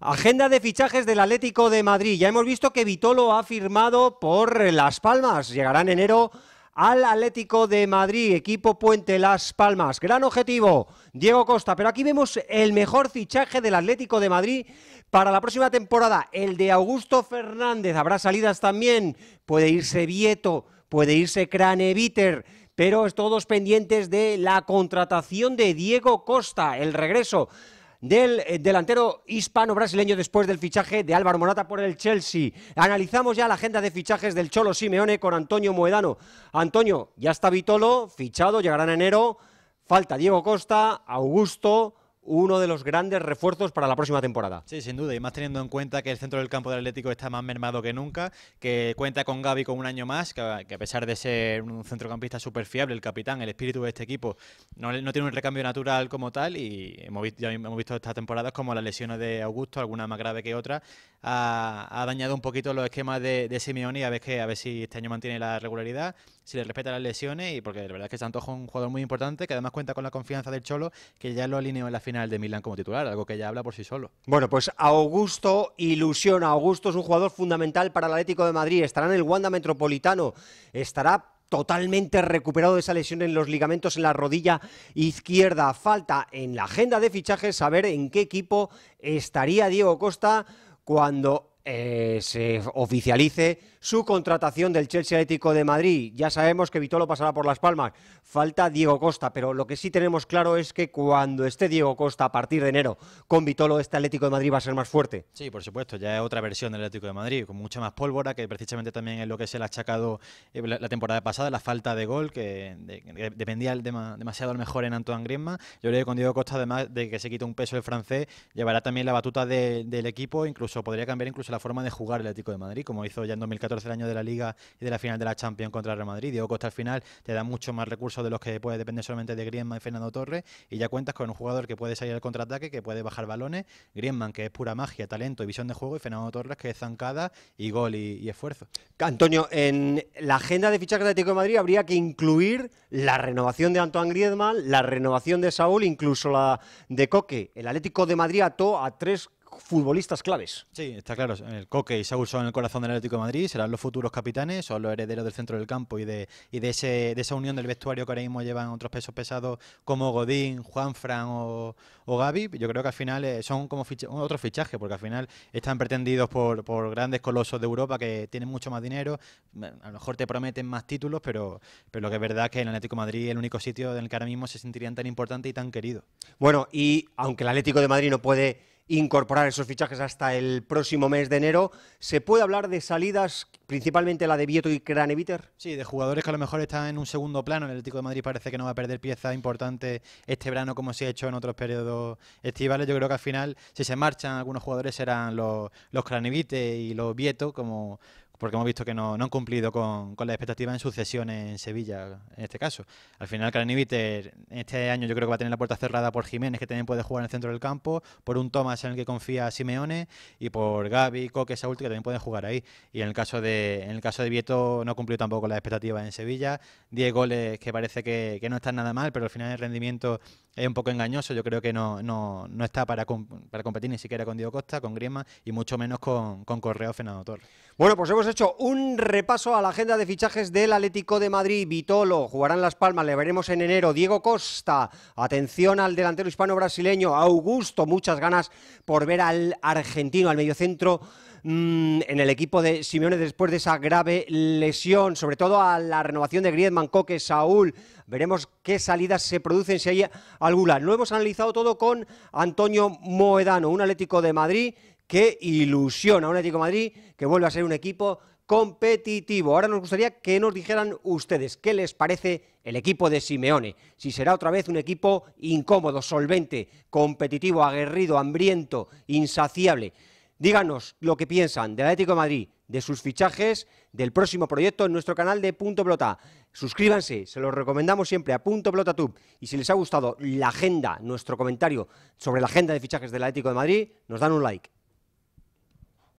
Agenda de fichajes del Atlético de Madrid. Ya hemos visto que Vitolo ha firmado por Las Palmas. Llegará en enero al Atlético de Madrid, equipo Puente Las Palmas. Gran objetivo, Diego Costa. Pero aquí vemos el mejor fichaje del Atlético de Madrid para la próxima temporada. El de Augusto Fernández. Habrá salidas también. Puede irse Vieto, puede irse Craneviter pero todos pendientes de la contratación de Diego Costa, el regreso del eh, delantero hispano-brasileño después del fichaje de Álvaro Morata por el Chelsea. Analizamos ya la agenda de fichajes del Cholo Simeone con Antonio Moedano. Antonio, ya está Vitolo, fichado, llegará en enero. Falta Diego Costa, Augusto, uno de los grandes refuerzos para la próxima temporada. Sí, sin duda, y más teniendo en cuenta que el centro del campo del Atlético está más mermado que nunca, que cuenta con Gaby con un año más, que, a pesar de ser un centrocampista súper fiable, el capitán, el espíritu de este equipo, no, no, tiene un recambio natural como tal, y hemos ya hemos visto estas temporadas como las lesiones de Augusto, alguna más grave que otra, ha, dañado un poquito los esquemas de, de Simeone a ver, que, a ver si este año mantiene la regularidad, si le respeta las lesiones, y porque la verdad es que se antoja un jugador muy importante que además cuenta con la confianza del Cholo, que ya lo alineó en la final de Milán como titular, algo que ya habla por sí solo. Bueno, pues Augusto ilusiona. Augusto es un jugador fundamental para el Atlético de Madrid. Estará en el Wanda Metropolitano. Estará totalmente recuperado de esa lesión en los ligamentos en la rodilla izquierda. Falta en la agenda de fichajes saber en qué equipo estaría Diego Costa cuando eh, se oficialice su contratación del Chelsea Atlético de Madrid. Ya sabemos que Vitolo pasará por Las Palmas. Falta Diego Costa, pero lo que sí tenemos claro es que cuando esté Diego Costa a partir de enero con Vitolo, este Atlético de Madrid va a ser más fuerte. Sí, por supuesto, ya es otra versión del Atlético de Madrid, con mucha más pólvora, que precisamente también es lo que se le ha achacado eh, la temporada pasada, la falta de gol, que dependía demasiado al mejor en Antoine Griezmann. Yo creo que con Diego Costa, además de que se quita un peso el francés, llevará también la batuta del equipo, incluso podría cambiar incluso la forma de jugar el Atlético de Madrid, como hizo ya en 2014 Tercer año de la Liga y de la final de la Champions contra Real Madrid. Diego Costa al final te da mucho más recursos de los que puede depender solamente de Griezmann y Fernando Torres y ya cuentas con un jugador que puede salir al contraataque, que puede bajar balones, Griezmann que es pura magia, talento y visión de juego y Fernando Torres que es zancada y gol y, esfuerzo. Antonio, en la agenda de fichajes del Atlético de Madrid habría que incluir la renovación de Antoine Griezmann, la renovación de Saúl, incluso la de Coque. El Atlético de Madrid ató a tres futbolistas claves. Sí, está claro. El Coque y Saúl son el corazón del Atlético de Madrid, serán los futuros capitanes, son los herederos del centro del campo y de, esa unión del vestuario que ahora mismo llevan otros pesos pesados como Godín, Juanfran o, o Gaby. Yo creo que al final eh, son como otro fichaje, porque al final están pretendidos por, grandes colosos de Europa que tienen mucho más dinero, a lo mejor te prometen más títulos, pero, lo que es verdad es que el Atlético de Madrid es el único sitio en el que ahora mismo se sentirían tan importante y tan querido. Bueno, y aunque el Atlético de Madrid no puede incorporar esos fichajes hasta el próximo mes de enero. ¿Se puede hablar de salidas, principalmente la de Vieto y Craneviter? Sí, de jugadores que a lo mejor están en un segundo plano. El Atlético de Madrid parece que no va a perder pieza importante este verano como se ha hecho en otros periodos estivales. Yo creo que al final, si se marchan algunos jugadores, serán los, los Craneviter y los Vieto como porque hemos visto que no, han cumplido con, las expectativas en sucesión en Sevilla, en este caso. Al final, Víter, este año yo creo que va a tener la puerta cerrada por Jiménez, que también puede jugar en el centro del campo, por un Thomas en el que confía Simeone, y por Gaby, Coque, Saúl, que también pueden jugar ahí. Y en el caso de, el caso de Vieto, no cumplió tampoco las expectativas en Sevilla. Diez goles que parece que, que no están nada mal, pero al final el rendimiento es un poco engañoso. Yo creo que no, no, no está para, competir ni siquiera con Diego Costa, con Griezmann y mucho menos con, con Correo Fernando Torres. Bueno, pues hemos hecho un repaso a la agenda de fichajes del Atlético de Madrid. Vitolo jugará en Las Palmas, le veremos en enero. Diego Costa, atención al delantero hispano-brasileño. Augusto, muchas ganas por ver al argentino, al mediocentro Mm, en el equipo de Simeone después de esa grave lesión, sobre todo a la renovación de Griezmann, Coque, Saúl. Veremos qué salidas se producen, si hay alguna. Lo hemos analizado todo con Antonio Moedano, un Atlético de Madrid que ilusiona, un Atlético de Madrid que vuelve a ser un equipo competitivo. Ahora nos gustaría que nos dijeran ustedes qué les parece el equipo de Simeone, si será otra vez un equipo incómodo, solvente, competitivo, aguerrido, hambriento, insaciable. Díganos lo que piensan de Atlético de Madrid, de sus fichajes, del próximo proyecto en nuestro canal de Punto Blota. Suscríbanse, se los recomendamos siempre a Punto Blota Tube. Y si les ha gustado la agenda, nuestro comentario sobre la agenda de fichajes del Atlético de Madrid, nos dan un like.